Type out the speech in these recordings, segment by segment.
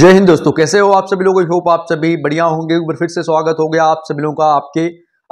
जय हिंद दोस्तों कैसे हो आप सभी लोग आई होप आप सभी बढ़िया होंगे एक बार फिर से स्वागत हो गया आप सभी लोगों का आपके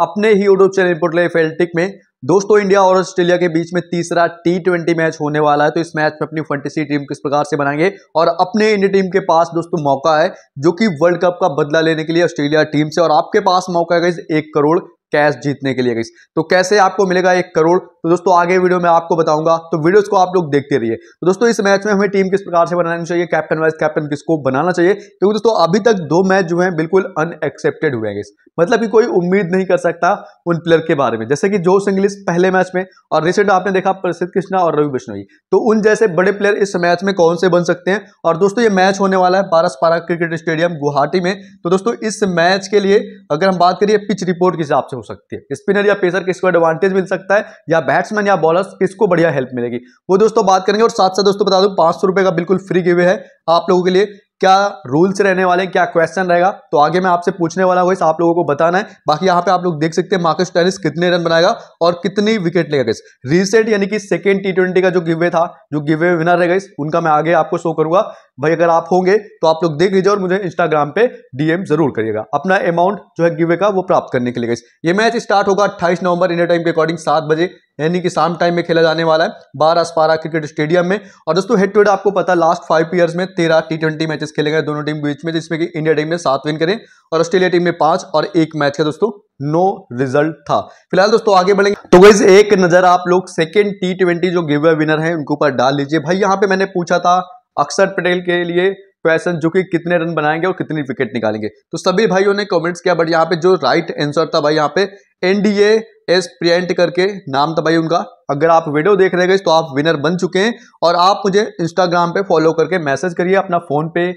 अपने ही यूट्यूब चैनल पोर्टल फेल्टिक में दोस्तों इंडिया और ऑस्ट्रेलिया के बीच में तीसरा टी ट्वेंटी मैच होने वाला है तो इस मैच में अपनी फंटेसी टीम किस प्रकार से बनाएंगे और अपने इंडिया टीम के पास दोस्तों मौका है जो कि वर्ल्ड कप का बदला लेने के लिए ऑस्ट्रेलिया टीम से और आपके पास मौका है एक करोड़ कैश जीतने के लिए गई तो कैसे आपको मिलेगा एक करोड़ तो दोस्तों आगे वीडियो में आपको बताऊंगा तो वीडियोस को आप लोग देखते रहिए तो दोस्तों इस मैच में हमें टीम किस प्रकार से बनानी चाहिए कैप्टन वाइस कैप्टन किसको बनाना चाहिए क्योंकि दोस्तों अभी तक दो मैच जो है बिल्कुल अनएक्सेप्टेड हुए हैं मतलब कि कोई उम्मीद नहीं कर सकता उन प्लेयर के बारे में जैसे कि जो सिंगलिस पहले मैच में और रिसेंट आपने देखा प्रसिद्ध कृष्णा और रवि बिश्नोई तो उन जैसे बड़े प्लेयर इस मैच में कौन से बन सकते हैं और दोस्तों ये मैच होने वाला है पारा क्रिकेट स्टेडियम गुवाहाटी में तो दोस्तों इस मैच के लिए अगर हम बात करिए पिच रिपोर्ट के हिसाब से हो सकती है स्पिनर या पेसर किसको एडवांटेज मिल सकता है या बैट्समैन या बॉलर किसको बढ़िया हेल्प मिलेगी वो दोस्तों बात करेंगे और साथ साथ दोस्तों बता दूं पांच सौ का बिल्कुल फ्री गिवे है आप लोगों के लिए क्या रूल्स रहने वाले क्या क्वेश्चन रहेगा तो आगे मैं आपसे पूछने वाला हूँ इस आप लोगों को बताना है बाकी यहाँ पे आप लोग देख सकते हैं मार्कस टेनिस कितने रन बनाएगा और कितनी विकेट लेगा गई रिसेंट यानी कि सेकेंड टी का जो गिवे था जो गिवे विनर रहेगा इस उनका मैं आगे आपको शो करूंगा भाई अगर आप होंगे तो आप लोग देख लीजिए और मुझे इंस्टाग्राम पे डीएम जरूर करिएगा अपना अमाउंट जो है गिवे का वो प्राप्त करने के लिए ये मैच स्टार्ट होगा अट्ठाईस नवंबर इंडिया टाइम के अकॉर्डिंग सात बजे यानी कि शाम टाइम में खेला जाने वाला है बारह स्पारा क्रिकेट स्टेडियम में और दोस्तों हेड टू हेड आपको पता लास्ट फाइव ईयर्स में तेरह टी ट्वेंटी मैचेस खेले गए दोनों टीम बीच में जिसमें कि इंडिया टीम ने सात विन करें और ऑस्ट्रेलिया टीम ने पांच और एक मैच का दोस्तों नो रिजल्ट था फिलहाल दोस्तों आगे बढ़ेंगे तो वही एक नजर आप लोग सेकेंड टी ट्वेंटी जो गिवे विनर है उनके ऊपर डाल लीजिए भाई यहाँ पे मैंने पूछा था अक्षर पटेल के लिए क्वेश्चन जो कि कितने रन बनाएंगे और कितनी विकेट निकालेंगे तो सभी भाइयों ने कमेंट्स किया बट यहाँ पे जो राइट आंसर था भाई यहाँ पे एनडीए एस प्रियंट करके नाम था भाई उनका अगर आप वीडियो देख रहे हैं तो आप विनर बन चुके हैं और आप मुझे इंस्टाग्राम पे फॉलो करके मैसेज करिए अपना फ़ोन पे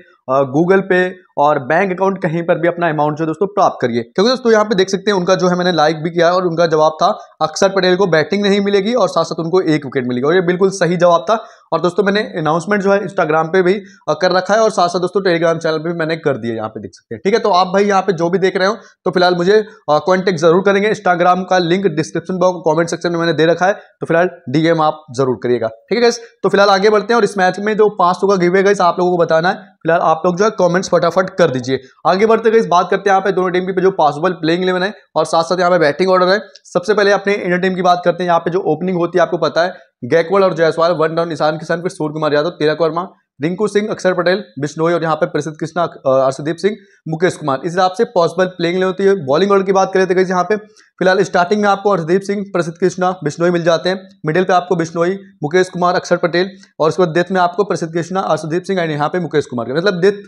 गूगल पे और बैंक अकाउंट कहीं पर भी अपना अमाउंट जो है दोस्तों प्राप्त करिए क्योंकि दोस्तों यहाँ पे देख सकते हैं उनका जो है मैंने लाइक भी किया और उनका जवाब था अक्षर पटेल को बैटिंग नहीं मिलेगी और साथ साथ उनको एक विकेट मिलेगी और ये बिल्कुल सही जवाब था और दोस्तों मैंने अनाउंसमेंट जो है इंस्टाग्राम पे भी कर रखा है और साथ साथ दोस्तों टेलीग्राम चैनल पर भी मैंने कर दिया यहाँ पे देख सकते हैं ठीक है तो आप भाई यहाँ पे जो भी देख रहे हो तो फिलहाल मुझे कॉन्टेक्ट जरूर करेंगे इंस्टाग्राम का link description box comment section में मैंने दे रखा है तो फिलहाल डीएम आप जरूर करिएगा ठीक है तो फिलहाल आगे बढ़ते हैं और इस मैच में जो पांच सौ का गिवे गई आप लोगों को बताना है फिलहाल आप लोग जो है कॉमेंट्स फटाफट फटाफट कर दीजिए आगे बढ़ते गए इस बात करते हैं यहाँ पे दोनों टीम की जो पॉसिबल प्लेइंग इलेवन है और साथ साथ यहाँ पे बैटिंग ऑर्डर है सबसे पहले अपने इंडियन टीम की बात करते हैं यहाँ पे जो ओपनिंग होती है आपको पता है गैकवाल और जयसवाल वन डाउन निशान किसान फिर सूर्य कुमार यादव तिलक वर्मा रिंकू सिंह अक्षर पटेल बिश्नोई और यहाँ पे प्रसिद्ध कृष्णा अर्षदीप सिंह मुकेश कुमार इस हिसाब से पॉसिबल प्लेइंग इलेवन होती है बॉलिंग ऑर्डर की बात करें तो गई यहाँ पे फिलहाल स्टार्टिंग में आपको अर्षदीप सिंह प्रसिद्ध कृष्णा बिश्नोई मिल जाते हैं मिडिल पे आपको बिश्नोई मुकेश कुमार अक्षर पटेल और उसके बाद डेथ में आपको प्रसिद्ध कृष्णा अर्षदीप सिंह एंड यहाँ पे मुकेश कुमार मतलब डेथ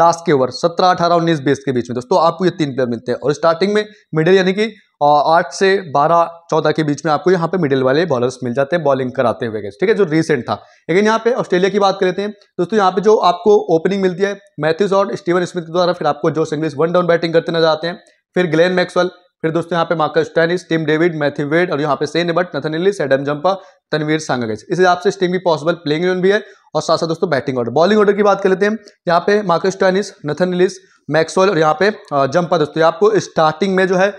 लास्ट के ओवर सत्रह अठारह उन्नीस बीस के बीच में दोस्तों आपको ये तीन प्लेयर मिलते हैं और स्टार्टिंग में मिडिल यानी कि आठ से बारह चौदह के बीच में आपको यहाँ पे मिडिल वाले बॉलर्स मिल जाते हैं बॉलिंग कराते हुए ठीक है जो रीसेंट था लेकिन यहाँ पे ऑस्ट्रेलिया की बात करते हैं दोस्तों यहाँ पे जो आपको ओपनिंग मिलती है मैथ्यूज और स्टीवन स्मिथ के द्वारा फिर आपको जो सिंग्लिस वन डाउन बैटिंग करते नजर आते हैं फिर ग्लेन मैक्सवेल फिर दोस्तों यहाँ पे Marcus Stoinis Tim David Matthew Wade और यहाँ पे Sean Abbott Nathan Ellis Adam Zampa Tanveer Sangha गए इस हिसाब से स्टिंग भी पॉसिबल प्लेइंग इलेवन भी है और साथ साथ दोस्तों बैटिंग ऑर्डर बॉलिंग ऑर्डर की बात कर लेते हैं यहाँ पे Marcus Stoinis Nathan Ellis Maxwell और यहाँ पे जंपा दोस्तों आपको स्टार्टिंग में जो है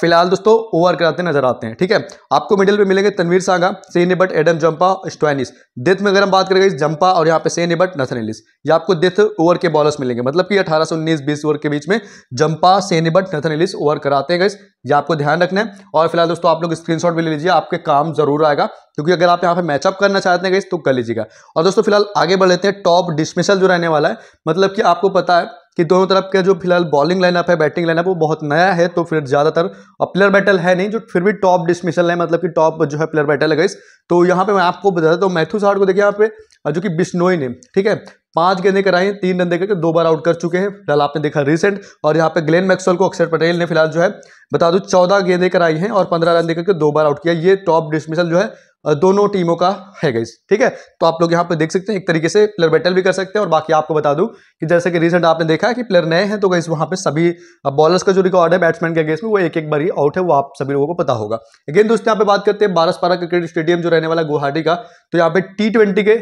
फिलहाल दोस्तों ओवर कराते नजर आते हैं ठीक है आपको मिडिल पे मिलेंगे Tanveer Sangha Sean Abbott Adam Zampa Stoinis death में अगर हम बात करेंगे जंपा और यहाँ पे सेन एबट नथन एलिस ये आपको डेथ ओवर के बॉलर्स मिलेंगे मतलब कि 18 से 19 20 ओवर के बीच में Zampa Sean Abbott Nathan Ellis over कराते हैं गई ये आपको ध्यान रखना है और फिलहाल दोस्तों आप लोग स्क्रीनशॉट भी ले लीजिए आपके काम जरूर आएगा क्योंकि अगर आप यहाँ पे मैचअप करना चाहते हैं तो कर लीजिएगा और दोस्तों फिलहाल आगे बढ़ लेते हैं टॉप डिसमिसल जो रहने वाला है मतलब कि आपको पता है कि दोनों तरफ के जो फिलहाल बॉलिंग लाइनअप है बैटिंग लाइनअप वो बहुत नया है तो फिर ज़्यादातर प्लेयर बैटल है नहीं जो फिर भी टॉप डिसमिसल है मतलब कि टॉप जो है प्लेयर बैटल है गई तो यहाँ पे मैं आपको बता हूँ मैथ्यू सार्ड को देखिए यहाँ पे जो कि बिश्नोई ने ठीक है पांच गेंदे कराए हैं तीन रन देकर दो बार आउट कर चुके हैं फिलहाल आपने देखा रिसेंट और यहाँ पे ग्लेन मैक्सवेल को अक्षर पटेल ने फिलहाल जो है बता दूं चौदह गेंदे कराई हैं और पंद्रह रन देकर के दो बार आउट किया ये टॉप डिसमिसल जो है दोनों टीमों का है गई ठीक है तो आप लोग यहाँ पर देख सकते हैं एक तरीके से प्लेयर बैटल भी कर सकते हैं और बाकी आपको बता दूं कि जैसे कि रिसेंट आपने देखा है कि प्लेयर नए हैं तो गाइज वहाँ पे सभी बॉलर्स का जो रिकॉर्ड है बैट्समैन के अगेंस्ट में वो एक एक बारी आउट है वो आप सभी लोगों को पता होगा अगेन दोस्तों यहाँ पे बात करते हैं बारस पारा क्रिकेट स्टेडियम जो रहने वाला गुवाहाटी का तो यहाँ पे टी के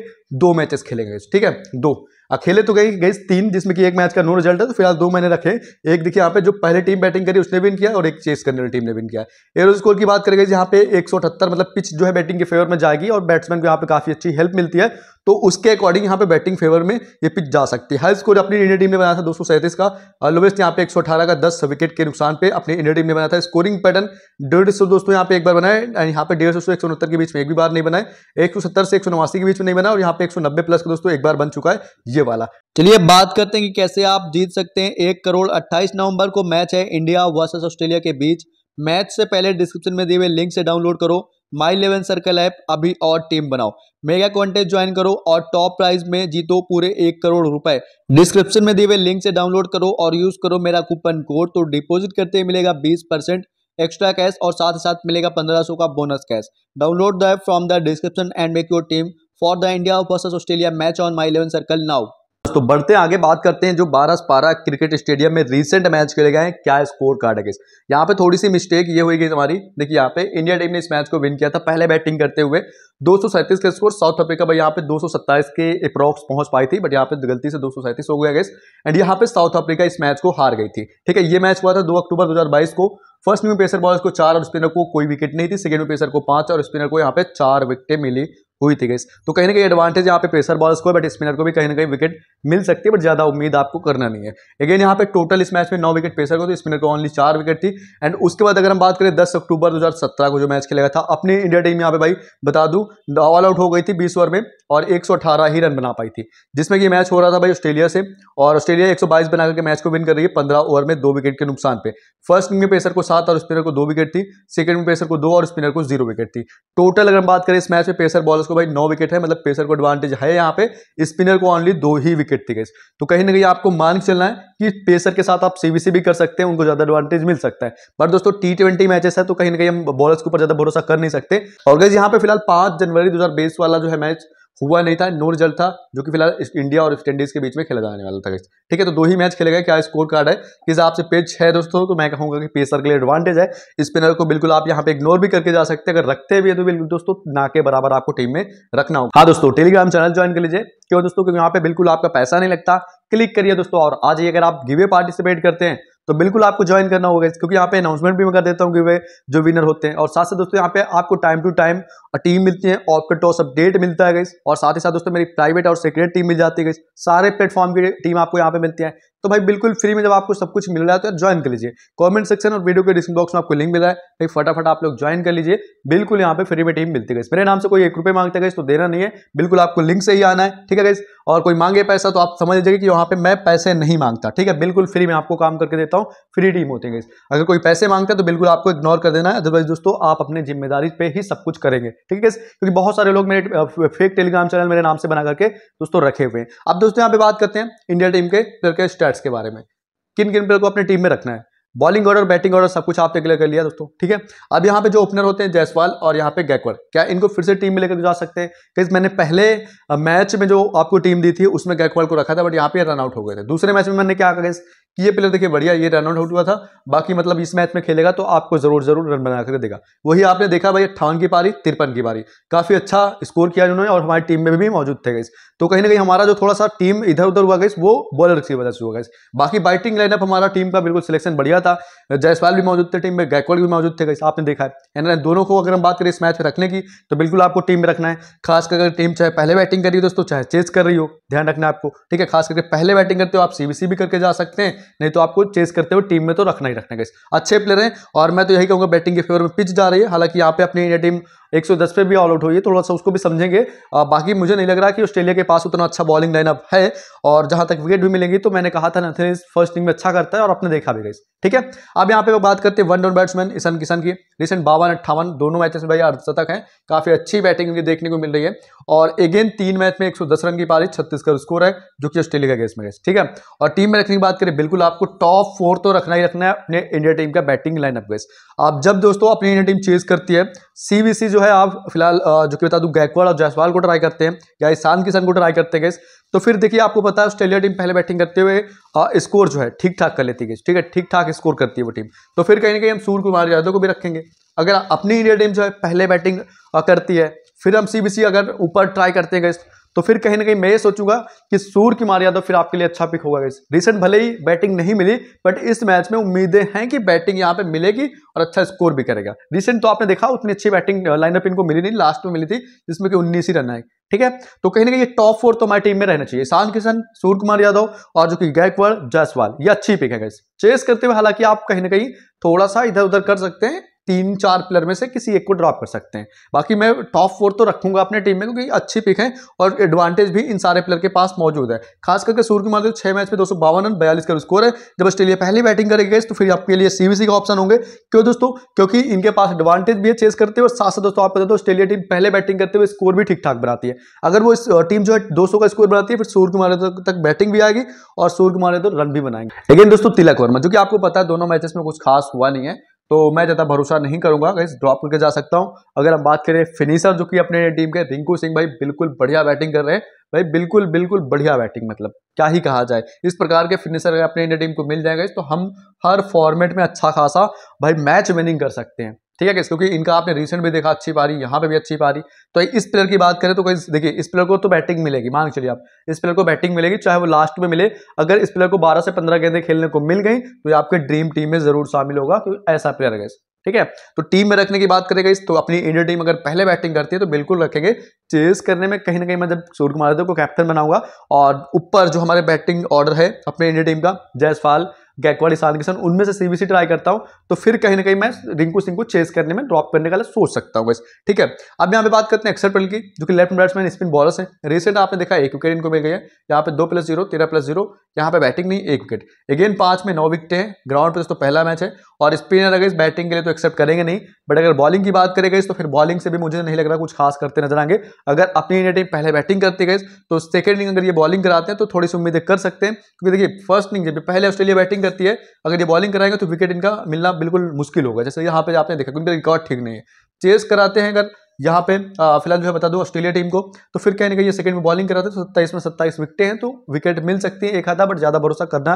दो मैचेस खेले गए ठीक है दो खेले तो गई गई तीन जिसमें कि एक मैच का नो रिजल्ट है तो फिलहाल दो मैंने रखे एक देखिए यहाँ पे जो पहले टीम बैटिंग करी उसने भी किया और एक चेस करने वाली टीम ने भी किया एरो स्कोर की बात करेंगे यहाँ पे एक मतलब पिच जो है बैटिंग के फेवर में जाएगी और बैट्समैन को यहाँ पे काफी अच्छी हेल्प मिलती है तो उसके अकॉर्डिंग यहाँ पे बैटिंग फेवर में ये पिच जा सकती है हाई स्कोर अपनी इंडिया टीम ने बनाया था दो का लोवेस्ट यहाँ पे एक का दस विकेट के नुकसान पे अपनी इंडिया टीम ने बनाया था स्कोरिंग पैटर्न डेढ़ सौ दोस्तों यहाँ पे एक बार बनाए एंड यहाँ पे डेढ़ सौ एक सौ के बीच में एक भी बार नहीं बनाए एक से एक के बीच में नहीं बना और यहाँ पे एक प्लस का दोस्तों एक बार बन चुका है ये पीछे वाला चलिए अब बात करते हैं कि कैसे आप जीत सकते हैं एक करोड़ अट्ठाईस नवंबर को मैच है इंडिया वर्सेस ऑस्ट्रेलिया के बीच मैच से पहले डिस्क्रिप्शन में दिए हुए लिंक से डाउनलोड करो माई इलेवन सर्कल ऐप अभी और टीम बनाओ मेगा कॉन्टेस्ट ज्वाइन करो और टॉप प्राइज में जीतो पूरे एक करोड़ रुपए डिस्क्रिप्शन में दिए हुए लिंक से डाउनलोड करो और यूज करो मेरा कूपन कोड तो डिपोजिट करते ही मिलेगा बीस एक्स्ट्रा कैश और साथ ही साथ मिलेगा पंद्रह का bonus cash download the app from the description and make your team for the India versus Australia match on My Eleven Circle now तो बढ़ते आगे बात करते हैं जो बारह पारा क्रिकेट स्टेडियम में रीसेंट मैच खेले गए हैं क्या स्कोर कार्ड है यहाँ पे थोड़ी सी मिस्टेक ये हुई गई हमारी देखिए यहाँ पे इंडिया टीम ने इस मैच को विन किया था पहले बैटिंग करते हुए दो का स्कोर साउथ अफ्रीका भाई यहाँ पे दो के अप्रॉक्स पहुंच पाई थी बट यहाँ पे गलती से दो हो गया गैस एंड यहाँ पे साउथ अफ्रीका इस मैच को हार गई थी ठीक है ये मैच हुआ था दो अक्टूबर दो को फर्स्ट में पेसर बॉलर्स को चार और स्पिनर को कोई विकेट नहीं थी सेकंड में पेसर को पांच और स्पिनर को यहाँ पे चार विकेटें मिली हुई थी गई तो कहीं ना कहीं एडवांटेज यहाँ पे प्रेशर बॉलर्स को बट स्पिनर को भी कहीं ना कहीं विकेट मिल सकती है बट ज़्यादा उम्मीद आपको करना नहीं है अगेन यहाँ पे टोटल इस मैच में नौ विकेट प्रेशर को तो स्पिनर को ओनली चार विकेट थी एंड उसके बाद अगर हम बात करें दस अक्टूबर दो को जो मैच खेला था अपनी इंडिया टीम यहाँ पे भाई बता दू ऑल आउट हो गई थी बीस ओवर में और एक ही रन बना पाई थी जिसमें कि मैच हो रहा था भाई ऑस्ट्रेलिया से और ऑस्ट्रेलिया एक बना करके मैच को विन कर रही है पंद्रह ओवर में दो विकेट के नुकसान पे फर्स्ट में प्रेशर को सात और स्पिनर को दो विकेट थी सेकंड में प्रेशर को दो और स्पिनर को जीरो विकेट थी टोटल अगर हम बात करें इस मैच में प्रेशर बॉलर्स को भाई नौ विकेट है मतलब पेसर को एडवांटेज है यहाँ पे स्पिनर को ऑनली दो ही विकेट थी गई तो कहीं ना कहीं आपको मान के चलना है कि पेसर के साथ आप सीबीसी भी कर सकते हैं उनको ज्यादा एडवांटेज मिल सकता है पर दोस्तों टी ट्वेंटी मैचेस है तो कहीं ना कहीं हम बॉलर्स के ऊपर ज्यादा भरोसा कर नहीं सकते और गई यहाँ पे फिलहाल पांच जनवरी दो वाला जो है मैच हुआ नहीं था जल था जो कि फिलहाल इंडिया और वेस्ट इंडीज के बीच में खेला जाने वाला था ठीक है तो दो ही मैच खेले गए क्या स्कोर कार्ड है कि आपसे पेज छः दोस्तों तो मैं कहूंगा कि पेसर के लिए एडवांटेज है स्पिनर को बिल्कुल आप यहाँ पे इग्नोर भी करके जा सकते हैं अगर रखते भी है तो बिल्कुल दोस्तों ना के बराबर आपको टीम में रखना होगा हाँ दोस्तों टेलीग्राम चैनल ज्वाइन कर लीजिए क्यों दोस्तों क्योंकि यहाँ पे बिल्कुल आपका पैसा नहीं लगता क्लिक करिए दोस्तों और आज अगर आप गिवे पार्टिसिपेट करते हैं तो बिल्कुल आपको ज्वाइन करना होगा क्योंकि यहाँ पे अनाउंसमेंट भी मैं कर देता हूँ कि वे जो विनर होते हैं और साथ साथ दोस्तों यहाँ पे आपको टाइम टू टाइम टीम मिलती है आपका टॉस अपडेट मिलता है गई और साथ ही साथ दोस्तों मेरी प्राइवेट और सीक्रेट टीम मिल जाती है गई सारे प्लेटफॉर्म की टीम आपको यहाँ पे मिलती है तो भाई बिल्कुल फ्री में जब आपको सब कुछ मिल रहा है तो ज्वाइन कर लीजिए कमेंट सेक्शन और वीडियो के डिस्क्रिप्शन बॉक्स में आपको लिंक मिला है भाई फटाफट आप लोग ज्वाइन कर लीजिए बिल्कुल यहाँ पे फ्री में टीम मिलती है मेरे नाम से कोई एक रुपये मांगते गए तो देना नहीं है बिल्कुल आपको लिंक से ही आना है ठीक है गई और कोई मांगे पैसा तो आप समझ लीजिए कि यहाँ पे मैं पैसे नहीं मांगता ठीक है बिल्कुल फ्री में आपको काम करके देता हूँ फ्री टीम होती है अगर कोई पैसे मांगता है तो बिल्कुल आपको इग्नोर कर देना है अदरवाइज दोस्तों आप अपने जिम्मेदारी पे ही सब कुछ करेंगे ठीक है क्योंकि बहुत सारे लोग मेरे फेक टेलीग्राम चैनल मेरे नाम से बना करके दोस्तों रखे हुए हैं अब दोस्तों यहाँ पे बात करते हैं इंडिया टीम के करके स्टार्ट बैट्स के बारे में किन किन प्लेयर को अपनी टीम में रखना है बॉलिंग ऑर्डर बैटिंग ऑर्डर सब कुछ आपने क्लियर कर लिया दोस्तों ठीक है अब यहाँ पे जो ओपनर होते हैं जयसवाल और यहाँ पे गैकवर क्या इनको फिर से टीम में लेकर जा सकते हैं क्योंकि मैंने पहले मैच में जो आपको टीम दी थी उसमें गैकवाल को रखा था बट यहाँ पे रन आउट हो गए थे दूसरे मैच में मैंने क्या कहा कि ये प्लेयर देखिए बढ़िया ये रन आउट हुआ था बाकी मतलब इस मैच में खेलेगा तो आपको जरूर जरूर रन बना कर देगा वही आपने देखा भाई अट्ठावन की पारी तिरपन की पारी काफी अच्छा स्कोर किया उन्होंने और हमारी टीम में भी मौजूद थे गई तो कहीं ना कहीं हमारा जो थोड़ा सा टीम इधर उधर हुआ गई वो बॉलर की वजह से हुआ गई बाकी बैटिंग लाइनअप हमारा टीम का बिल्कुल सिलेक्शन बढ़िया गया था जयसवाल भी मौजूद थे टीम में गायकवाड़ भी मौजूद थे आपने देखा है यानी दोनों को अगर हम बात करें इस मैच में रखने की तो बिल्कुल आपको टीम में रखना है खास कर टीम चाहे पहले बैटिंग कर रही हो दोस्तों चाहे चेस कर रही हो ध्यान रखना आपको ठीक है खास करके पहले बैटिंग करते हो आप सीबीसी भी करके जा सकते हैं नहीं तो आपको चेस करते हो टीम में तो रखना ही रखना है अच्छे प्लेयर हैं और मैं तो यही कहूँगा बैटिंग के फेवर में पिच जा रही है हालांकि यहाँ पे अपनी इंडिया टीम दस पे भी ऑल आउट हुई है थोड़ा सा उसको भी समझेंगे बाकी मुझे नहीं लग रहा कि ऑस्ट्रेलिया के पास उतना अच्छा बॉलिंग लाइनअप है और जहां तक विकेट भी मिलेंगी तो मैंने कहा था नथन फर्स्ट इनिंग में अच्छा करता है और आपने देखा भी गई ठीक है अब यहाँ पे बात करते हैं one down batsman Ishan Kishan की रिसेंट बावन अट्ठावन दोनों मैचेस में भाई अर्धशतक हैं काफ़ी अच्छी बैटिंग उनकी देखने को मिल रही है और अगेन तीन मैच में 110 रन की पारी छत्तीस का स्कोर है जो कि ऑस्ट्रेलिया का में इसमें ठीक है और टीम में रखने की बात करें बिल्कुल आपको टॉप फोर तो रखना ही रखना है अपने इंडिया टीम का बैटिंग लाइनअप गैस आप जब दोस्तों अपनी इंडिया टीम चेज करती है सीबीसी जो है आप फिलहाल जो कि बता दूं गैकवाड़ और जायसवाल को ट्राई करते हैं या ईशान किशन को ट्राई करते हैं गैस तो फिर देखिए आपको पता है ऑस्ट्रेलिया टीम पहले बैटिंग करते हुए स्कोर जो है ठीक ठाक कर लेती है ठीक है ठीक ठाक स्कोर करती है वो टीम तो फिर कहीं ना कहीं हम सूर्य कुमार यादव को भी रखेंगे अगर अपनी इंडिया टीम जो है पहले बैटिंग करती है फिर हम सी अगर ऊपर ट्राई करते हैं गैस तो फिर कहीं ना कहीं मैं ये सोचूंगा कि सूर्य कुमार यादव फिर आपके लिए अच्छा पिक होगा रिसेंट भले ही बैटिंग नहीं मिली बट इस मैच में उम्मीदें हैं कि बैटिंग यहाँ पे मिलेगी और अच्छा स्कोर भी करेगा रिसेंट तो आपने देखा उतनी अच्छी बैटिंग लाइनअप इनको मिली नहीं लास्ट में मिली थी जिसमें कि उन्नीस ही रन आए ठीक है तो कहीं ना कहीं ये टॉप फोर तो हमारी टीम में रहना चाहिए ईशान किशन सूर्य कुमार यादव और जो कि गायकवाड़ जायसवाल ये अच्छी पिक है गैस चेस करते हुए हालांकि आप कहीं ना कहीं थोड़ा सा इधर उधर कर सकते हैं तीन चार प्लेयर में से किसी एक को ड्रॉप कर सकते हैं बाकी मैं टॉप फोर तो रखूंगा अपने टीम में क्योंकि अच्छी पिक है और एडवांटेज भी इन सारे प्लेयर के पास मौजूद है खास करके सूर्य कुमार देव छह मैच में दो सौ बावन रन बयालीस का स्कोर है जब ऑस्ट्रेलिया पहली बैटिंग करेगी तो फिर आपके लिए सीबीसी का ऑप्शन होंगे क्यों दोस्तों क्योंकि इनके पास एडवांटेज भी है चेस करते हुए साथ साथ दोस्तों आप बताते ऑस्ट्रेलिया टीम पहले बैटिंग करते हुए स्कोर भी ठीक ठाक बनाती है अगर वो टीम जो है दो का स्कोर बनाती है फिर सूर्य कुमार तो तक बैटिंग भी आएगी और सूर्य कुमार रन भी बनाएंगे लेकिन दोस्तों तिलक वर्मा जो कि आपको पता है दोनों मैचेस में कुछ खास हुआ नहीं है तो मैं ज़्यादा भरोसा नहीं करूंगा गाइस ड्रॉप करके जा सकता हूं अगर हम बात करें फिनिशर जो कि अपने टीम के रिंकू सिंह भाई बिल्कुल बढ़िया बैटिंग कर रहे हैं भाई बिल्कुल बिल्कुल बढ़िया बैटिंग मतलब क्या ही कहा जाए इस प्रकार के फिनिशर अगर अपने इंडिया टीम को मिल जाएगा तो हम हर फॉर्मेट में अच्छा खासा भाई मैच विनिंग कर सकते हैं ठीक है क्योंकि इनका आपने रिसेंट भी देखा अच्छी पारी यहाँ पे भी अच्छी पारी तो इस प्लेयर की बात करें तो कहीं देखिए इस प्लेयर को तो बैटिंग मिलेगी मान चलिए आप इस प्लेयर को बैटिंग मिलेगी चाहे वो लास्ट में मिले अगर इस प्लेयर को बारह से पंद्रह गेंदे खेलने को मिल गई तो ये आपके ड्रीम टीम में जरूर शामिल होगा ऐसा प्लेयर है ठीक है तो टीम में रखने की बात करेगा इस तो अपनी इंडिया टीम अगर पहले बैटिंग करती है तो बिल्कुल रखेंगे चेस करने में कहीं ना कहीं मैं जब सूर्य कुमार यादव को कैप्टन बनाऊंगा और ऊपर जो हमारे बैटिंग ऑर्डर है अपने इंडिया टीम का जयसवाल गैकवाड़ ईशान किशन उनमें से सीबीसी ट्राई करता हूं तो फिर कहीं ना कहीं मैं रिंकू सिंह को चेस करने में ड्रॉप करने का सोच सकता हूँ बस ठीक है अब यहाँ पे बात करते हैं अक्षर पटेल की जो कि लेफ्ट बैट्समैन स्पिन बॉलर्स है रिसेंट आपने देखा एक विकेट इनको मिल गई है यहाँ पे दो प्लस जीरो तेरह प्लस जीरो यहाँ पे बैटिंग नहीं एक विकेट अगेन पांच में नौ विकेट हैं ग्राउंड पे तो पहला मैच है और स्पिनर अगर इस बैटिंग के लिए तो एक्सेप्ट करेंगे नहीं बट अगर बॉलिंग की बात करेगा तो फिर बॉलिंग से भी मुझे नहीं लग रहा कुछ खास करते नजर आएंगे अगर अपनी इंडिया टीम पहले बैटिंग करती गई तो सेकेंड इनिंग अगर ये बॉलिंग कराते हैं तो थोड़ी सी उम्मीदें कर सकते हैं क्योंकि देखिए फर्स्ट इनिंग जब पहले ऑस्ट्रेलिया बैटिंग बॉलिंग करती है अगर ये बॉलिंग कराएंगे तो विकेट इनका मिलना बिल्कुल मुश्किल होगा जैसे यहाँ पे आपने देखा क्योंकि रिकॉर्ड ठीक नहीं है चेस कराते हैं अगर यहाँ पे फिलहाल जो है बता दूँ ऑस्ट्रेलिया टीम को तो फिर कहने का ये सेकंड में बॉलिंग कराते हैं तो सत्ताईस में सत्ताईस विकटें हैं तो विकेट मिल सकती है एक आधा बट ज़्यादा भरोसा करना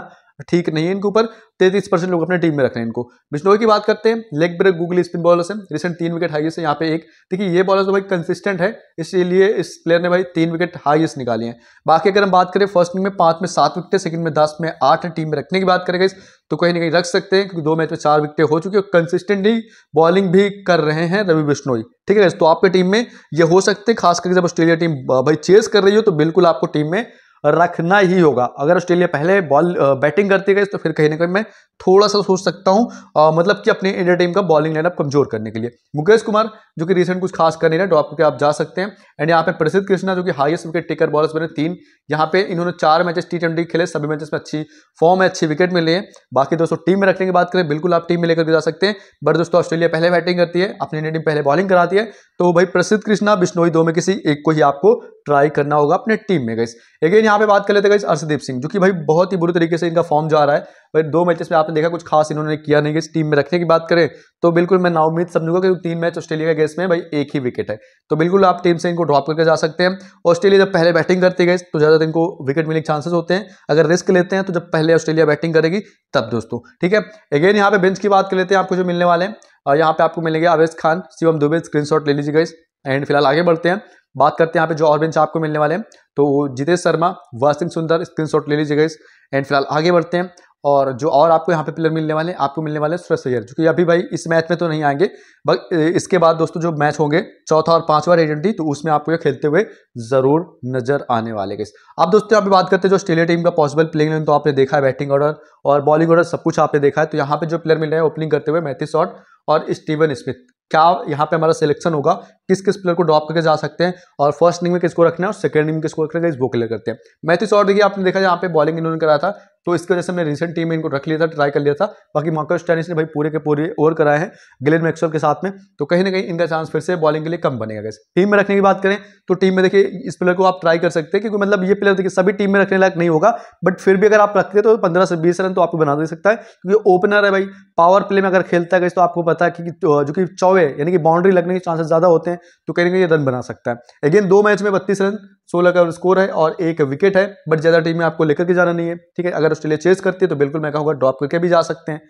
ठीक नहीं है इनके ऊपर तैतीस परसेंट लोग अपने टीम में रख रहे हैं इनको बिश्नोई की बात करते हैं leg break googly spin bowlers हैं रिसेंट तीन विकेट हाइएस्ट है यहाँ पे एक देखिए ये बॉलर तो भाई कंसिस्टेंट है इसलिए इस प्लेयर ने भाई तीन विकेट हाइएस्ट निकाली हैं बाकी अगर हम बात करें फर्स्ट में पाँच में सात विकटें सेकंड में दस में आठ टीम में रखने की बात करेंगे तो कहीं ना कहीं रख सकते हैं क्योंकि दो मैच में चार विकेटें हो चुकी है कंसिस्टेंटली बॉलिंग भी कर रहे हैं रवि बिश्नोई ठीक है तो आपके टीम में ये हो सकते हैं खास करके जब ऑस्ट्रेलिया टीम भाई चेस कर रही हो तो बिल्कुल आपको टीम में रखना ही होगा अगर ऑस्ट्रेलिया पहले बॉल बैटिंग करती गई तो फिर कहीं ना कहीं मैं थोड़ा सा सोच सकता हूँ मतलब कि अपने इंडिया टीम का बॉलिंग लाइनअप कमजोर करने के लिए मुकेश कुमार जो कि रिसेंट कुछ खास कर नहीं रहे ड्रॉप करके आप जा सकते हैं एंड यहाँ पे प्रसिद्ध कृष्णा जो कि हाइस्ट विकेट टेकर बॉलर्स बने तीन यहाँ पे इन्होंने चार मैचेस टी ट्वेंटी खेले सभी मैचेस में अच्छी फॉर्म है अच्छी विकेट मिली है बाकी दोस्तों टीम में रखने की बात करें बिल्कुल आप टीम में लेकर जा सकते हैं बट दोस्तों ऑस्ट्रेलिया पहले बैटिंग करती है अपनी इंडिया टीम पहले बॉलिंग कराती है तो भाई प्रसिद्ध कृष्णा बिश्नोई दो में किसी एक को ही आपको ट्राई करना होगा अपने टीम में गई अगेन यहाँ पे बात कर लेते गई अर्षदीप सिंह जो कि भाई बहुत ही बुरी तरीके से इनका फॉर्म जा रहा है भाई दो मैचेस में आपने देखा कुछ खास इन्होंने किया नहीं गई टीम में रखने की बात करें तो बिल्कुल मैं नाउमीद समझूंगा कि तीन मैच ऑस्ट्रेलिया के गेस्ट में भाई एक ही विकेट है तो बिल्कुल आप टीम से इनको ड्रॉप करके जा सकते हैं ऑस्ट्रेलिया जब पहले बैटिंग करती गई तो ज़्यादातर इनको विकेट मिलने के चांसेस होते हैं अगर रिस्क लेते हैं तो जब पहले ऑस्ट्रेलिया बैटिंग करेगी तब दोस्तों ठीक है अगेन यहाँ पे बेंच की बात कर लेते हैं आपको जो मिलने वाले हैं यहाँ पे आपको मिलेंगे आवेश खान शिवम दुबे स्क्रीनशॉट ले लीजिए गई एंड फिलहाल आगे बढ़ते हैं बात करते हैं यहाँ पे जो और बेंच आपको मिलने वाले हैं तो जितेश शर्मा वासिम सुंदर शॉट ले लीजिएगा इस एंड फिलहाल आगे बढ़ते हैं और जो और आपको यहाँ पे प्लेयर मिलने वाले हैं आपको मिलने वाले हैं सुरेश सैयर क्योंकि अभी भाई इस मैच में तो नहीं आएंगे बट इसके बाद दोस्तों जो मैच होंगे चौथा और पांचवा टी ट्वेंटी तो उसमें आपको ये खेलते हुए जरूर नजर आने वाले गए अब दोस्तों यहाँ पे बात करते हैं जो ऑस्ट्रेलिया टीम का पॉसिबल प्लेइंग तो आपने देखा है बैटिंग ऑर्डर और बॉलिंग ऑर्डर सब कुछ आपने देखा है तो यहाँ पे जो प्लेयर मिल रहे हैं ओपनिंग करते हुए मैथिस शॉट और स्टीवन स्मिथ क्या यहाँ पे हमारा सिलेक्शन होगा किस किस प्लेयर को ड्रॉप करके जा सकते हैं और फर्स्ट इनिंग में किसको रखना है और सेकंड इनिंग में किसको रखना है इस वो क्लियर करते हैं मैथिस और देखिए आपने देखा यहाँ पे बॉलिंग इन्होंने करा था तो इसकी वजह से हमने रिसेंट टीम में इनको रख लिया था ट्राई कर लिया था बाकी मार्कस टेनिस ने भाई पूरे के पूरे ओवर कराए हैं गिलेन मैक्सवेल के साथ में तो कहीं ना कहीं इनका चांस फिर से बॉलिंग के लिए कम बनेगा कैसे टीम में रखने की बात करें तो टीम में देखिए इस प्लेयर को आप ट्राई कर सकते हैं क्योंकि मतलब ये प्लेयर देखिए सभी टीम में रखने लायक नहीं होगा बट फिर भी अगर आप रखते हैं तो पंद्रह से बीस रन तो आपको बना दे सकता है क्योंकि ओपनर है भाई पावर प्ले में अगर खेलता है तो आपको पता है कि जो कि चौवे यानी कि बाउंड्री लगने के चांसेस ज़्यादा होते हैं तो कहीं ना कहीं रन बना सकता है अगेन दो मैच में बत्तीस रन सोलह का स्कोर है और एक विकेट है बट ज़्यादा टीम में आपको लेकर के जाना नहीं है ठीक है अगर ऑस्ट्रेलिया चेस करती है तो बिल्कुल मैं कहूँगा ड्रॉप करके भी जा सकते हैं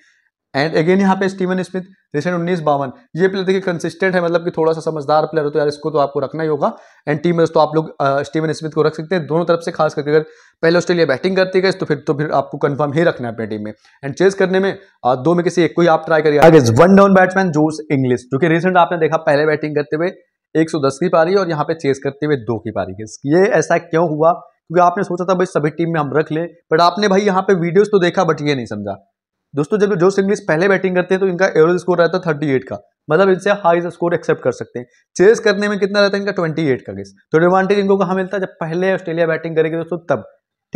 एंड अगेन यहाँ पे स्टीवन स्मिथ रिसेंट उन्नीस बावन ये प्लेयर देखिए कंसिस्टेंट है मतलब कि थोड़ा सा समझदार प्लेयर हो तो यार इसको तो आपको रखना ही होगा एंड टीम तो आप लोग स्टीवन स्मिथ को रख सकते हैं दोनों तरफ से खास करके अगर पहले ऑस्ट्रेलिया बैटिंग करती है तो फिर तो फिर आपको कंफर्म ही रखना है अपनी टीम में एंड चेस करने में दो में किसी एक को ही आप ट्राई करिए आगे one down batsman Josh Inglis जो कि रिसेंट आपने देखा पहले बैटिंग करते हुए एक की पारी और यहाँ पे चेस करते हुए दो की पारी ये ऐसा क्यों हुआ क्योंकि आपने सोचा था भाई सभी टीम में हम रख लें बट आपने भाई यहाँ पे वीडियोस तो देखा बट ये नहीं समझा दोस्तों जब जोश इंग्लिश पहले बैटिंग करते हैं तो इनका एवरेज स्कोर रहता है थर्टी एट का मतलब इनसे हाई स्कोर एक्सेप्ट कर सकते हैं चेस करने में कितना रहता है इनका ट्वेंटी एट का गेस तो एडवांटेज इनको कहाँ मिलता है जब पहले ऑस्ट्रेलिया बैटिंग करेगी दोस्तों तब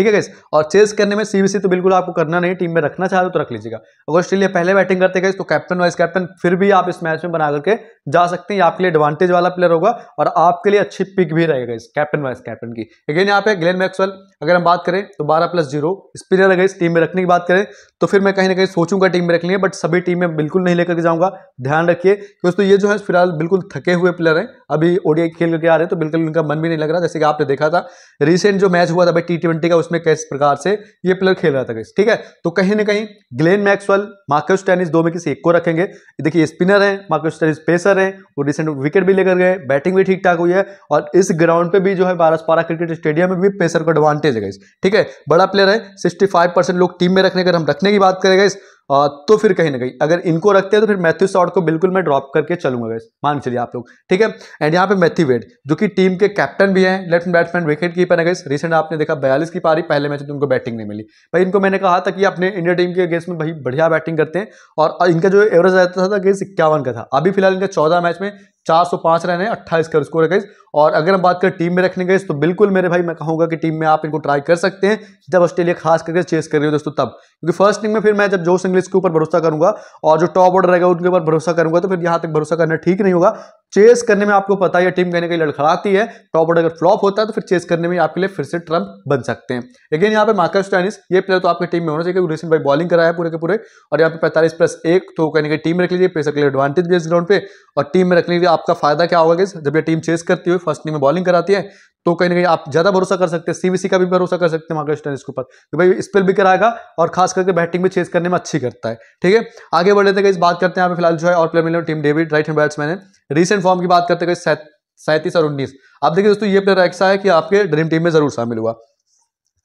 ठीक है गैस और चेस करने में सीबीसी तो बिल्कुल आपको करना नहीं टीम में रखना चाहते हो तो रख लीजिएगा अगर ऑस्ट्रेलिया पहले बैटिंग करते गए तो कैप्टन वाइस कैप्टन फिर भी आप इस मैच में बना करके जा सकते हैं आपके लिए एडवांटेज वाला प्लेयर होगा और आपके लिए अच्छी पिक भी रहेगा इस कैप्टन वाइस कैप्टन की लेकिन यहाँ पे ग्लेन मैक्सवेल अगर हम बात करें तो बारह प्लस जीरो स्पिनर अगर इस टीम में रखने की बात करें तो फिर मैं कहीं ना कहीं सोचूंगा टीम में रख रखने बट सभी टीम में बिल्कुल नहीं लेकर के जाऊंगा ध्यान रखिए दोस्तों ये जो है फिलहाल बिल्कुल थके हुए प्लेयर हैं अभी ओडीआई खेल करके आ रहे हैं तो बिल्कुल उनका मन भी नहीं लग रहा जैसे कि आपने देखा था रिसेंट जो मैच हुआ था भाई टी का उस उसमें किस प्रकार से ये प्लेयर खेल रहा था गैस ठीक है तो कहीं ना कहीं ग्लेन मैक्सवेल मार्कस टेनिस दो में किसी एक को रखेंगे देखिए स्पिनर हैं मार्कस टेनिस पेसर हैं वो रिसेंट विकेट भी लेकर गए बैटिंग भी ठीक ठाक हुई है और इस ग्राउंड पे भी जो है बारस पारा क्रिकेट स्टेडियम में भी पेसर का एडवांटेज है गैस ठीक है बड़ा प्लेयर है सिक्सटी लोग टीम में रखने अगर हम रखने की बात करें गैस तो फिर कहीं ना कहीं अगर इनको रखते हैं तो फिर मैथ्यू शॉर्ट को बिल्कुल मैं ड्रॉप करके चलूंगा गैस मान चलिए आप लोग ठीक है एंड यहाँ पे मैथ्यू वेड जो कि टीम के कैप्टन भी हैं लेफ्ट बैट्समैन विकेट कीपर है गैस रिसेंट आपने देखा बयालीस की पारी पहले मैच में तो उनको बैटिंग नहीं मिली भाई इनको मैंने कहा था कि अपने इंडिया टीम के अगेंस्ट में भाई बढ़िया बैटिंग करते हैं और इनका जो एवरेज रहता था गेस इक्यावन का था अभी फिलहाल इनका चौदह मैच में चार सौ पांच रन है अट्ठाईस का स्कोर है गाइज और अगर हम बात करें टीम में रखने गए तो बिल्कुल मेरे भाई मैं कहूंगा कि टीम में आप इनको ट्राई कर सकते हैं जब ऑस्ट्रेलिया खास करके चेस कर रही हो दोस्तों तब क्योंकि फर्स्ट इनिंग में फिर मैं जब जोश इंग्लिश के ऊपर भरोसा करूंगा और जो टॉप ऑर्डर रहेगा उनके ऊपर भरोसा करूंगा तो फिर यहाँ तक भरोसा करना ठीक नहीं होगा चेस करने में आपको पता है टीम कहने के लिए लड़खड़ाती है टॉप तो ऑर्डर अगर फ्लॉप होता है तो फिर चेस करने में आपके लिए फिर से ट्रम्प बन सकते हैं लेकिन यहाँ पे मार्कस स्टैनिस ये प्लेयर तो आपके टीम में होना चाहिए क्योंकि भाई बॉलिंग कराया है पूरे के पूरे और यहाँ पे पैंतालीस प्लस एक तो कहने के टीम में रख लीजिए पेसर के लिए एडवांटेज भी इस ग्राउंड पे और टीम में रखने के लिए आपका फायदा क्या होगा जब यह टीम चेस करती हुई फर्स्ट टीम में बॉलिंग कराती है तो कहीं ना कहीं आप ज्यादा भरोसा कर सकते हैं सीबीसी का भी भरोसा कर सकते हैं मार्केश टेनिस के ऊपर तो भाई स्पेल भी कराएगा और खास करके बैटिंग भी चेस करने में अच्छी करता है ठीक है आगे बढ़ लेते हैं इस बात करते हैं यहाँ पे फिलहाल जो है और प्लेयर मिले Tim David right hand batsman है रिसेंट फॉर्म की बात करते हैं सैंतीस और उन्नीस अब देखिए दोस्तों ये प्लेयर ऐसा है कि आपके ड्रीम टीम में जरूर शामिल हुआ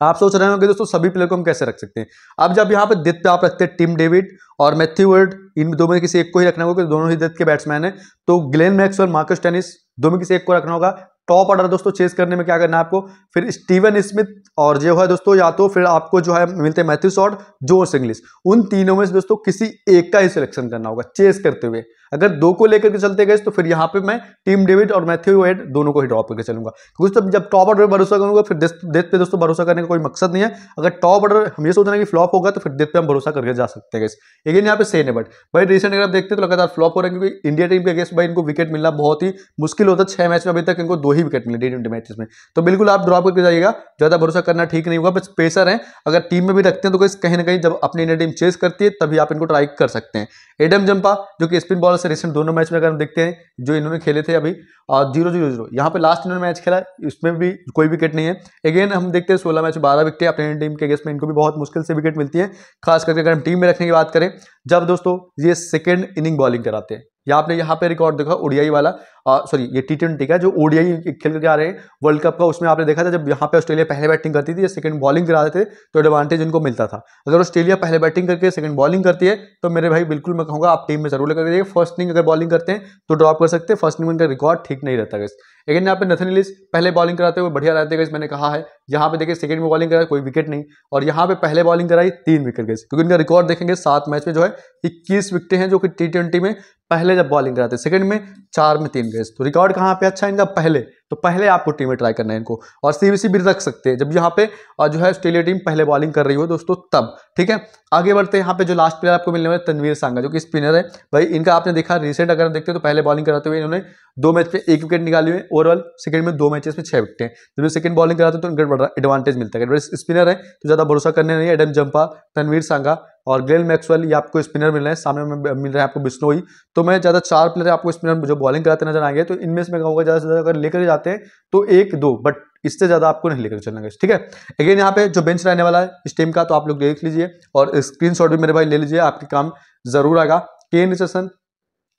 आप सोच रहे होंगे दोस्तों सभी प्लेयर को हम कैसे रख सकते हैं अब जब यहाँ पे दित पे आप रखते हैं टीम डेविड और मैथ्यू वर्ड इन दो में किसी एक को ही रखना होगा क्योंकि दोनों ही दित के बैट्समैन है तो ग्लेन मैक्स और मार्कस टेनिस दो में किसी एक को रखना होगा टॉप ऑर्डर दोस्तों चेस करने में क्या करना है आपको फिर स्टीवन स्मिथ और जो है दोस्तों या तो फिर आपको जो है मिलते हैं मैथ्यू शॉर्ट जोर्स इंग्लिश उन तीनों में से दोस्तों किसी एक का ही सिलेक्शन करना होगा चेस करते हुए अगर दो को लेकर के चलते गए तो फिर यहाँ पे मैं टीम डेविड और मैथ्यू वेड दोनों को ही ड्रॉप करके चलूंगा क्योंकि तो जब टॉप ऑर्डर पर भरोसा करूंगा फिर डेथ पे दोस्तों भरोसा करने का कोई मकसद नहीं है अगर टॉप ऑर्डर हम ये सोच रहे हैं कि फ्लॉप होगा तो फिर डेथ पे हम भरोसा करके जा सकते हैं अगेन यहाँ पे सेन है बट भाई रिसेंट अगर आप देखते तो लगातार फ्लॉप हो रहा है क्योंकि इंडिया टीम के अगेंस्ट भाई इनको विकेट मिलना बहुत ही मुश्किल होता है छह मैच में अभी तक इनको दो ही विकेट मिले टी ट्वेंटी मैचेस में तो बिल्कुल आप ड्रॉप करके जाइएगा ज़्यादा भरोसा करना ठीक नहीं होगा बस पेसर है अगर टीम में भी रखते हैं तो कहीं ना कहीं जब अपनी इंडिया टीम चेस करती है तभी आप इनको ट्राई कर सकते हैं एडम जंपा जो कि स्पिन बॉल और से रिसेंट दोनों मैच में अगर हम देखते हैं जो इन्होंने खेले थे अभी और जीरो जीरो जीरो यहाँ पे लास्ट इन्होंने मैच खेला इसमें भी कोई विकेट नहीं है अगेन हम देखते हैं सोलह मैच बारह विकेट अपने टीम के अगेंस्ट में इनको भी बहुत मुश्किल से विकेट मिलती है खास करके अगर हम टीम में रखने की बात करें जब दोस्तों ये सेकेंड इनिंग बॉलिंग कराते हैं या आपने यहाँ पे रिकॉर्ड देखा ओडियाई वाला सॉरी ये टी ट्वेंटी का जो ओडीआई खेल के आ रहे हैं वर्ल्ड कप का उसमें आपने देखा था जब यहाँ पे ऑस्ट्रेलिया पहले बैटिंग करती थी या सेकंड बॉलिंग कराते थे तो एडवांटेज इनको मिलता था अगर ऑस्ट्रेलिया पहले बैटिंग करके सेकंड बॉलिंग करती है तो मेरे भाई बिल्कुल मैं कहूँगा आप टीम में जरूर लगा फर्स्ट इनिंग अगर बॉलिंग करते हैं तो ड्रॉप कर सकते हैं फर्स्ट इनिंग उनका रिकॉर्ड ठीक नहीं रहता है लेकिन यहाँ पे नथन इलिस पहले बॉलिंग कराते हुए बढ़िया रहते गए मैंने कहा है यहाँ पे देखिए सेकंड में बॉलिंग कराई कोई विकेट नहीं और यहाँ पे पहले बॉलिंग कराई तीन विकेट गए क्योंकि इनका रिकॉर्ड देखेंगे सात मैच में जो है इक्कीस विकेटें हैं जो कि टी में पहले जब बॉलिंग कराते सेकंड में चार में तीन सीरीज तो रिकॉर्ड कहाँ पे अच्छा इनका पहले तो पहले आपको टीम में ट्राई करना है इनको और सीबीसी भी रख सकते हैं जब यहाँ पे जो है ऑस्ट्रेलिया टीम पहले बॉलिंग कर रही हो दोस्तों तब ठीक है आगे बढ़ते हैं यहाँ पे जो लास्ट प्लेयर आपको मिलने वाले तनवीर सांगा जो कि स्पिनर है भाई इनका आपने देखा रिसेंट अगर देखते हैं तो पहले बॉलिंग कराते हुए इन्होंने दो मैच पे एक विकेट निकाली हुई ओवरऑल सेकंड में दो मैचेस में छह विकेटें जब ये सेकंड बॉलिंग कराते हैं तो इनका बड़ा एडवांटेज मिलता है स्पिनर है तो ज़्यादा भरोसा करने नहीं एडम जंपा तनवीर सांगा और ग्लेन मैक्सवेल ये आपको स्पिनर मिल रहे हैं सामने में मिल रहे हैं आपको बिश्नोई तो मैं ज़्यादा चार प्लेयर आपको स्पिनर जो बॉलिंग कराते नजर आएंगे तो इनमें से मैं कहूँगा ज़्यादा से ज़्यादा अगर लेकर जाते हैं तो एक दो बट इससे ज़्यादा आपको नहीं लेकर चलना ठीक है अगेन यहाँ पे जो बेंच रहने वाला है इस टीम का तो आप लोग देख लीजिए और स्क्रीनशॉट भी मेरे भाई ले लीजिए आपके काम जरूर आएगा के एन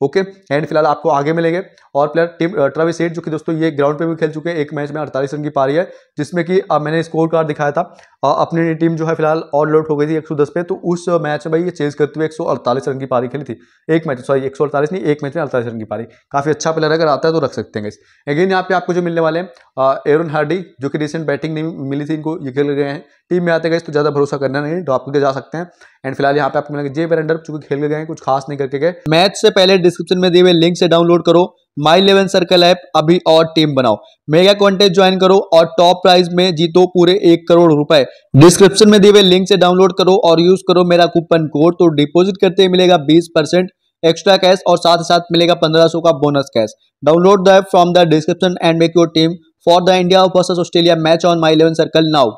ओके एंड फिलहाल आपको आगे मिलेंगे और प्लेयर टीम ट्रविस एट जो कि दोस्तों ये ग्राउंड पे भी खेल चुके हैं एक मैच में अड़तालीस रन की पारी है जिसमें कि अब मैंने स्कोर कार्ड दिखाया था अपनी टीम जो है फिलहाल ऑल आउट हो गई थी 110 पे तो उस मैच में भाई ये चेंज करते हुए 148 रन की पारी खेली थी एक मैच सॉरी एक नहीं एक मैच में अड़तालीस रन की पारी काफ़ी अच्छा प्लेयर अगर आता है तो रख सकते हैं इस अगेन यहाँ पे आपको जो मिलने वाले हैं एरन हार्डी जो कि रिसेंट बैटिंग नहीं मिली थी इनको ये खेल गए हैं टीम में आते गए तो ज़्यादा भरोसा करना नहीं ड्रॉप करके जा सकते हैं एंड फिलहाल यहाँ पे आपको मिलेगा जे वेरेंडर चूंकि खेल गए हैं कुछ खास नहीं करके गए मैच से पहले डिस्क्रिप्शन में दिए हुए लिंक से डाउनलोड करो माई इलेवन सर्कल ऐप अभी और टीम बनाओ मेगा कॉन्टेस्ट ज्वाइन करो और टॉप प्राइज में जीतो पूरे एक करोड़ रुपए डिस्क्रिप्शन में दिए हुए लिंक से डाउनलोड करो और यूज करो मेरा कूपन कोड तो डिपोजिट करते ही मिलेगा बीस परसेंट एक्स्ट्रा कैश और साथ ही साथ मिलेगा पंद्रह सौ का bonus cash download the from the description and make your team for the India versus Australia match on My Eleven Circle now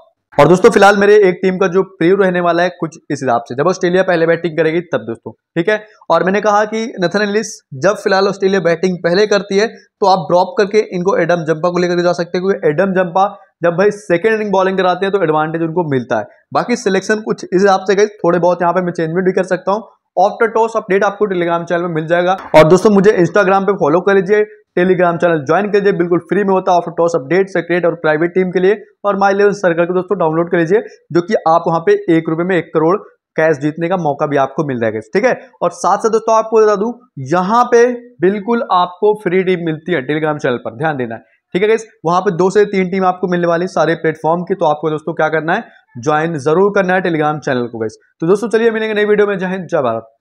और दोस्तों फिलहाल मेरे एक टीम का जो प्रिय रहने वाला है कुछ इस हिसाब से जब ऑस्ट्रेलिया पहले बैटिंग करेगी तब दोस्तों ठीक है और मैंने कहा कि नथन एलिस जब फिलहाल ऑस्ट्रेलिया बैटिंग पहले करती है तो आप ड्रॉप करके इनको एडम जंपा को लेकर जा सकते हैं क्योंकि एडम जंपा जब भाई सेकेंड इनिंग बॉलिंग कराते हैं तो एडवांटेज उनको मिलता है बाकी सिलेक्शन कुछ इस हिसाब से गई थोड़े बहुत यहाँ पे मैं चेंजमेंट भी कर सकता हूँ ऑफ्टर टॉस अपडेट आपको टेलीग्राम चैनल में मिल जाएगा और दोस्तों मुझे इंस्टाग्राम पे फॉलो कर लीजिए टेलीग्राम चैनल ज्वाइन कर लीजिए बिल्कुल फ्री में होता है ऑफर टॉस अपडेट सेक्रेट और प्राइवेट टीम के लिए और माई इलेवन सर्कल को दोस्तों डाउनलोड कर लीजिए जो कि आप वहाँ पे एक रुपये में एक करोड़ कैश जीतने का मौका भी आपको मिल जाएगा ठीक है और साथ साथ दोस्तों आपको बता दूँ यहाँ पे बिल्कुल आपको फ्री टीम मिलती है टेलीग्राम चैनल पर ध्यान देना है ठीक है गैस वहाँ पे दो से तीन टीम आपको मिलने वाली सारे प्लेटफॉर्म की तो आपको दोस्तों क्या करना है ज्वाइन जरूर करना है टेलीग्राम चैनल को गैस तो दोस्तों चलिए मिलेंगे नई वीडियो में जय हिंद जय भारत